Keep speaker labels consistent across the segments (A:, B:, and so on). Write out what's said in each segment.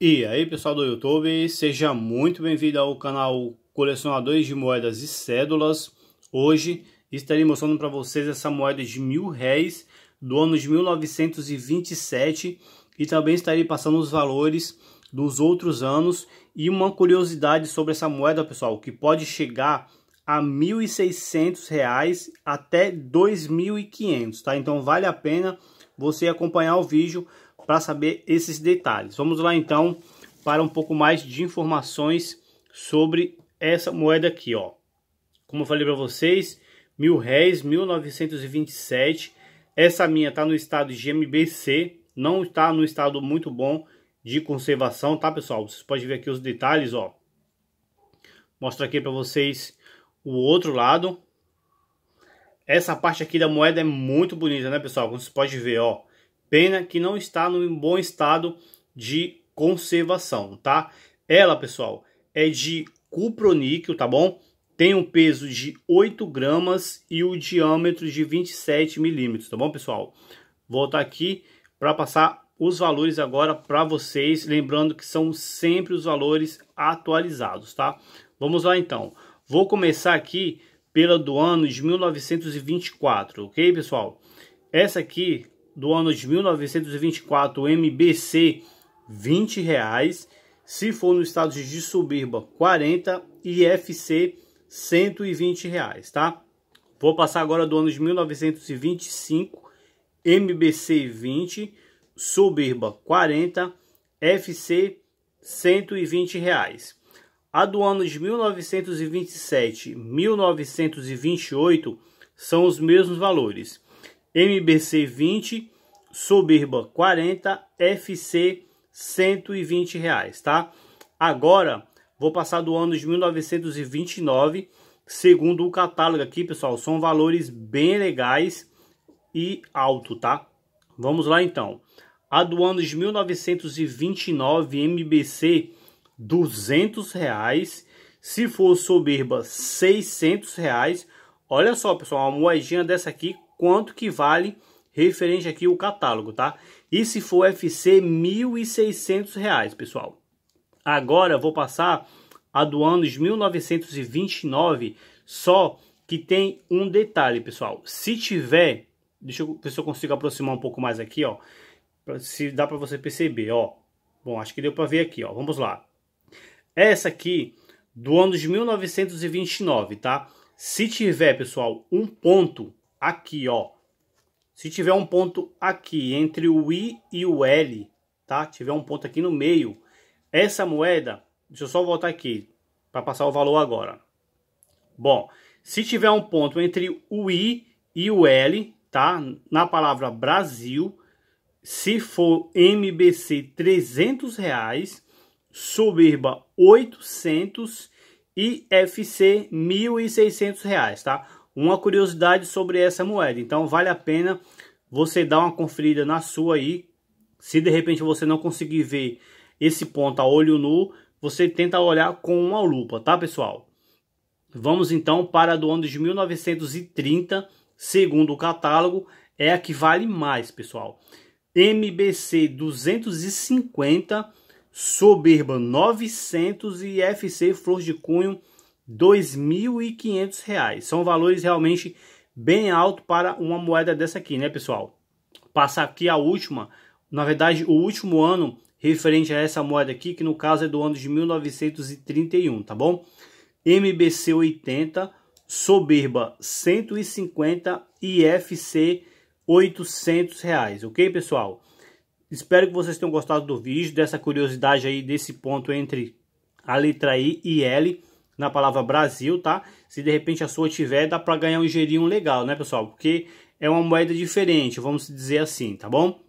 A: E aí pessoal do YouTube, seja muito bem-vindo ao canal Colecionadores de Moedas e Cédulas. Hoje estarei mostrando para vocês essa moeda de mil réis do ano de 1927 e também estarei passando os valores dos outros anos e uma curiosidade sobre essa moeda pessoal, que pode chegar a R$ 1.600 até R$ 2.500, tá? Então vale a pena você acompanhar o vídeo para saber esses detalhes. Vamos lá então para um pouco mais de informações sobre essa moeda aqui, ó. Como eu falei para vocês, mil réis, 1927. Essa minha tá no estado de MBC, não está no estado muito bom de conservação, tá pessoal? Vocês podem ver aqui os detalhes, ó. Mostra aqui para vocês o outro lado, essa parte aqui da moeda é muito bonita, né, pessoal? Como vocês pode ver, ó. Pena que não está num bom estado de conservação, tá? Ela, pessoal, é de cuproníquel, tá bom? Tem um peso de 8 gramas e o um diâmetro de 27 milímetros, tá bom, pessoal? Voltar aqui para passar os valores agora para vocês, lembrando que são sempre os valores atualizados, tá? Vamos lá então. Vou começar aqui pela do ano de 1924, ok, pessoal? Essa aqui, do ano de 1924, MBC, 20 reais. Se for nos estados de Suburba, 40 e FC, 120 reais, tá? Vou passar agora do ano de 1925, MBC 20, Suburba 40, FC 120 reais. A do ano de 1927 1928 são os mesmos valores. MBC 20, Soberba 40, FC 120 reais, tá? Agora vou passar do ano de 1929, segundo o catálogo aqui, pessoal, são valores bem legais e alto, tá? Vamos lá então. A do ano de 1929 MBC 200 reais. Se for soberba, 600 reais. Olha só, pessoal, uma moedinha dessa aqui, quanto que vale referente aqui o catálogo, tá? E se for FC, 1.600 reais, pessoal. Agora vou passar a do ano de 1929, só que tem um detalhe, pessoal. Se tiver, deixa eu ver se eu consigo aproximar um pouco mais aqui, ó. Se dá para você perceber, ó. Bom, acho que deu para ver aqui, ó. Vamos lá. É essa aqui do ano de 1929, tá? Se tiver, pessoal, um ponto aqui, ó. Se tiver um ponto aqui entre o I e o L, tá? Tiver um ponto aqui no meio, essa moeda, deixa eu só voltar aqui para passar o valor agora. Bom, se tiver um ponto entre o I e o L, tá? Na palavra Brasil, se for MBC 300 reais, Suburba 800 e FC 1.600 reais, tá? Uma curiosidade sobre essa moeda, então vale a pena você dar uma conferida na sua aí. Se de repente você não conseguir ver esse ponto a olho nu, você tenta olhar com uma lupa, tá pessoal? Vamos então para do ano de 1930, segundo o catálogo, é a que vale mais, pessoal. MBC 250 Soberba 900 e FC Flor de Cunho 2.500 reais. São valores realmente bem alto para uma moeda dessa aqui, né, pessoal? Passar aqui a última, na verdade, o último ano referente a essa moeda aqui, que no caso é do ano de 1931, tá bom? MBC 80, Soberba 150 e FC 800 reais, ok, pessoal? Espero que vocês tenham gostado do vídeo, dessa curiosidade aí, desse ponto entre a letra I e L na palavra Brasil, tá? Se de repente a sua tiver, dá para ganhar um gerinho legal, né, pessoal? Porque é uma moeda diferente, vamos dizer assim, tá bom?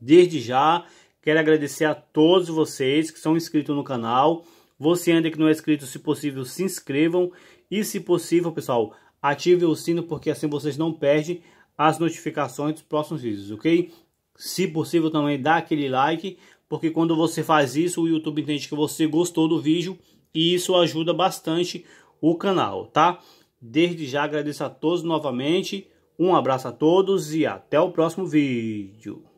A: Desde já, quero agradecer a todos vocês que são inscritos no canal. Você ainda que não é inscrito, se possível, se inscrevam. E se possível, pessoal, ative o sino, porque assim vocês não perdem as notificações dos próximos vídeos, ok? Se possível também dá aquele like, porque quando você faz isso, o YouTube entende que você gostou do vídeo e isso ajuda bastante o canal, tá? Desde já agradeço a todos novamente, um abraço a todos e até o próximo vídeo.